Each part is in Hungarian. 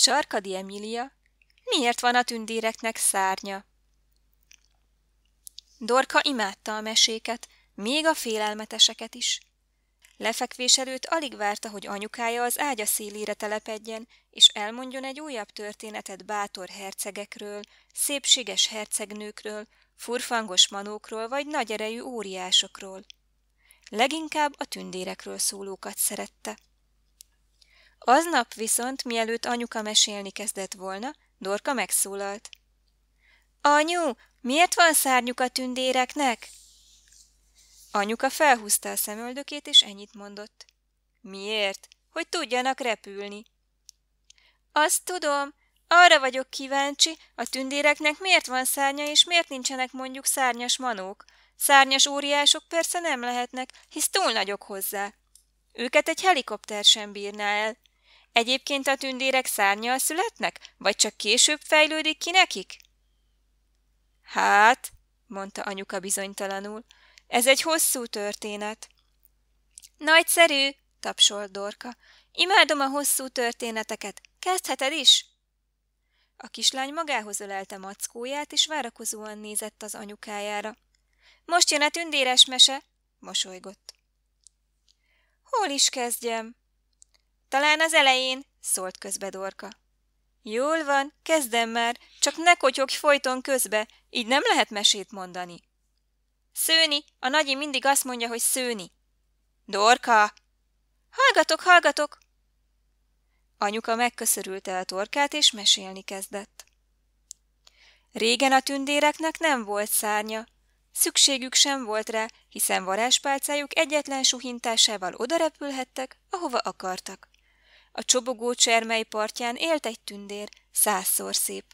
Sarkadi Emilia, miért van a tündéreknek szárnya? Dorka imádta a meséket, még a félelmeteseket is. Lefekvés előtt alig várta, hogy anyukája az ágya szélére telepedjen, és elmondjon egy újabb történetet bátor hercegekről, szépséges hercegnőkről, furfangos manókról vagy nagy erejű óriásokról. Leginkább a tündérekről szólókat szerette. Aznap viszont, mielőtt anyuka mesélni kezdett volna, Dorka megszólalt. Anyu, miért van szárnyuk a tündéreknek? Anyuka felhúzta a szemöldökét, és ennyit mondott. Miért? Hogy tudjanak repülni. Azt tudom, arra vagyok kíváncsi, a tündéreknek miért van szárnya, és miért nincsenek mondjuk szárnyas manók. Szárnyas óriások persze nem lehetnek, hisz túl nagyok hozzá. Őket egy helikopter sem bírná el. Egyébként a tündérek szárnyal születnek, vagy csak később fejlődik ki nekik? Hát, mondta anyuka bizonytalanul, ez egy hosszú történet. Nagyszerű, tapsolt Dorka. Imádom a hosszú történeteket. Kezdheted is? A kislány magához ölelte mackóját, és várakozóan nézett az anyukájára. Most jön a tündéres mese, mosolygott. Hol is kezdjem? Talán az elején, szólt közbe Dorka. Jól van, kezdem már, csak ne kotyogj folyton közbe, így nem lehet mesét mondani. Szőni, a nagyi mindig azt mondja, hogy szőni. Dorka! Hallgatok, hallgatok! Anyuka megköszörülte a torkát, és mesélni kezdett. Régen a tündéreknek nem volt szárnya. Szükségük sem volt rá, hiszen varázspálcájuk egyetlen suhintásával odarepülhettek, ahova akartak. A csobogó csermely partján élt egy tündér, százszor szép.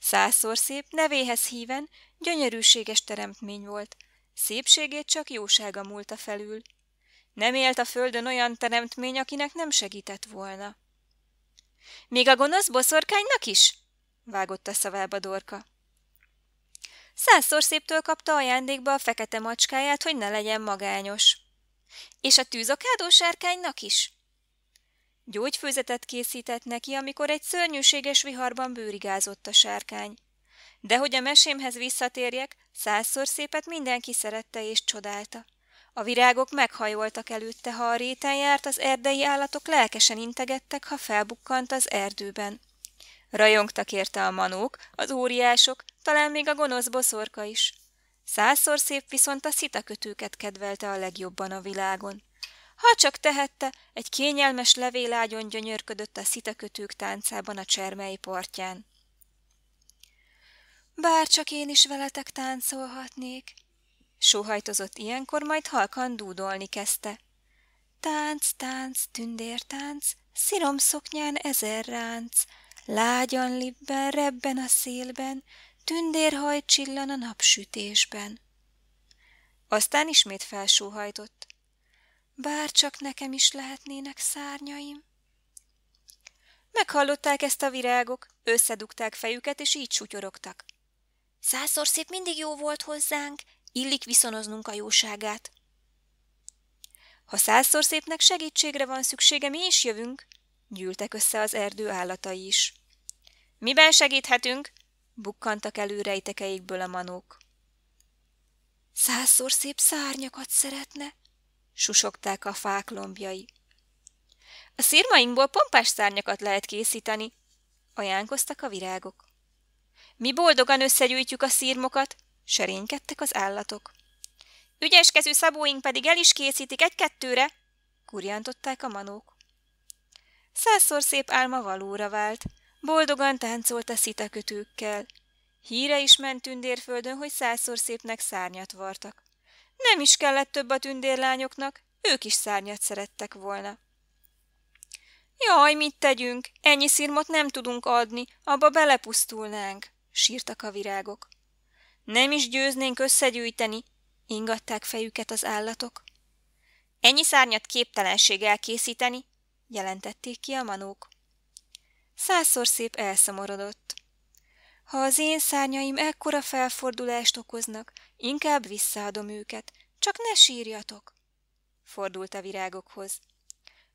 Százszor szép, nevéhez híven, gyönyörűséges teremtmény volt. Szépségét csak jósága múlta felül. Nem élt a földön olyan teremtmény, akinek nem segített volna. Még a gonosz boszorkánynak is? vágott a szavába Dorka. Százszor széptől kapta ajándékba a fekete macskáját, hogy ne legyen magányos. És a tűzokádó sárkánynak is? Gyógyfőzetet készített neki, amikor egy szörnyűséges viharban bőrigázott a sárkány. De hogy a mesémhez visszatérjek, százszor szépet mindenki szerette és csodálta. A virágok meghajoltak előtte, ha a réten járt, az erdei állatok lelkesen integettek, ha felbukkant az erdőben. Rajongtak érte a manók, az óriások, talán még a gonosz boszorka is. Százszor szép viszont a szitakötőket kedvelte a legjobban a világon. Ha csak tehette, egy kényelmes levélágyon gyönyörködött a szitakötők táncában a csermei partján. Bár csak én is veletek táncolhatnék, sóhajtozott ilyenkor, majd halkan dúdolni kezdte. Tánc, tánc, tündértánc, szirom szoknyán ezer ránc, lágyan libben, rebben a szélben, tündérhaj csillan a napsütésben. Aztán ismét felsóhajtott bár csak nekem is lehetnének szárnyaim. Meghallották ezt a virágok, összedugták fejüket, és így sutyorogtak. Százszor szép mindig jó volt hozzánk, illik viszonoznunk a jóságát. Ha százszor szépnek segítségre van szüksége, mi is jövünk, gyűltek össze az erdő állatai is. Miben segíthetünk? bukkantak elő rejtekeikből a manók. Százszor szép szárnyakat szeretne, susogták a fák lombjai. A szirmainkból pompás szárnyakat lehet készíteni, ajánkoztak a virágok. Mi boldogan összegyűjtjük a szírmokat, serénykedtek az állatok. Ügyeskező szabóink pedig el is készítik egy-kettőre, kurjantották a manók. Százszor szép álma valóra vált, boldogan táncolt a szitakötőkkel. Híre is ment tündérföldön, hogy százszor szépnek szárnyat vartak. Nem is kellett több a tündérlányoknak, ők is szárnyat szerettek volna. Jaj, mit tegyünk? Ennyi szirmot nem tudunk adni, abba belepusztulnánk, sírtak a virágok. Nem is győznénk összegyűjteni, ingatták fejüket az állatok. Ennyi szárnyat képtelenség elkészíteni, jelentették ki a manók. Százszor szép elszomorodott. Ha az én szárnyaim ekkora felfordulást okoznak, inkább visszaadom őket, csak ne sírjatok! Fordult a virágokhoz.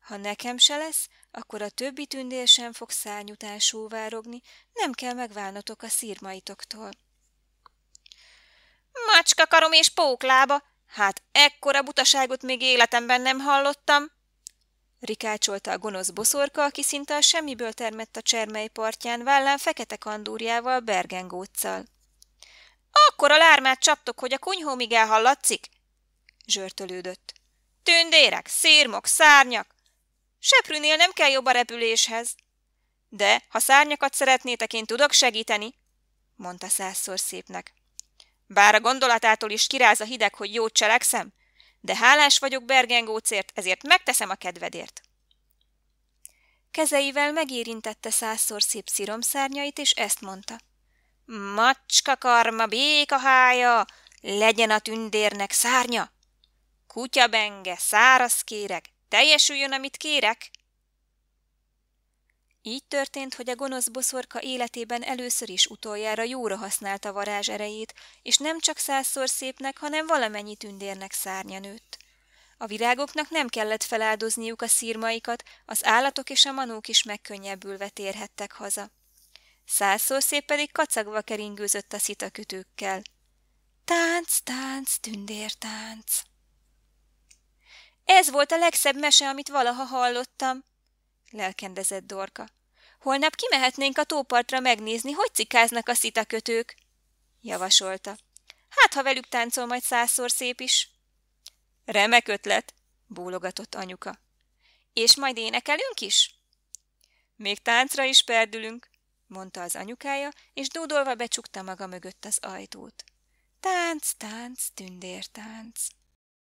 Ha nekem se lesz, akkor a többi tündér sem fog szárny után sóvárogni, nem kell megválnotok a szírmaitoktól. Macska karom és póklába! Hát ekkora butaságot még életemben nem hallottam! rikácsolta a gonosz boszorka, aki szinte a semmiből termett a csermely partján, vállán fekete kandúrjával, bergengóccal. – Akkor a lármát csaptok, hogy a kunyhómig elhallatszik? – zsörtölődött. – Tündérek, szírmok, szárnyak! Seprűnél nem kell jobb a repüléshez. – De, ha szárnyakat szeretnétek, én tudok segíteni – mondta százszor szépnek. – Bár a gondolatától is kiráz a hideg, hogy jót cselekszem – de hálás vagyok Bergengócért, ezért megteszem a kedvedért. Kezeivel megérintette százszor szép sziromszárnyait, és ezt mondta. Macska karma, béka hája, legyen a tündérnek szárnya! Kutya benge, száraz kérek, teljesüljön, amit kérek! Így történt, hogy a gonosz boszorka életében először is utoljára jóra használta varázs erejét, és nem csak százszor szépnek, hanem valamennyi tündérnek szárnya nőtt. A virágoknak nem kellett feláldozniuk a szírmaikat, az állatok és a manók is megkönnyebbülve térhettek haza. Százszor szép pedig kacagva keringőzött a szitakütőkkel. Tánc, tánc, tündértánc! Ez volt a legszebb mese, amit valaha hallottam, lelkendezett Dorka. Holnap kimehetnénk a tópartra megnézni, hogy cikáznak a szitakötők, javasolta. Hát, ha velük táncol majd százszor szép is. Remek ötlet, bólogatott anyuka. És majd énekelünk is? Még táncra is perdülünk, mondta az anyukája, és dúdolva becsukta maga mögött az ajtót. Tánc, tánc, tündértánc.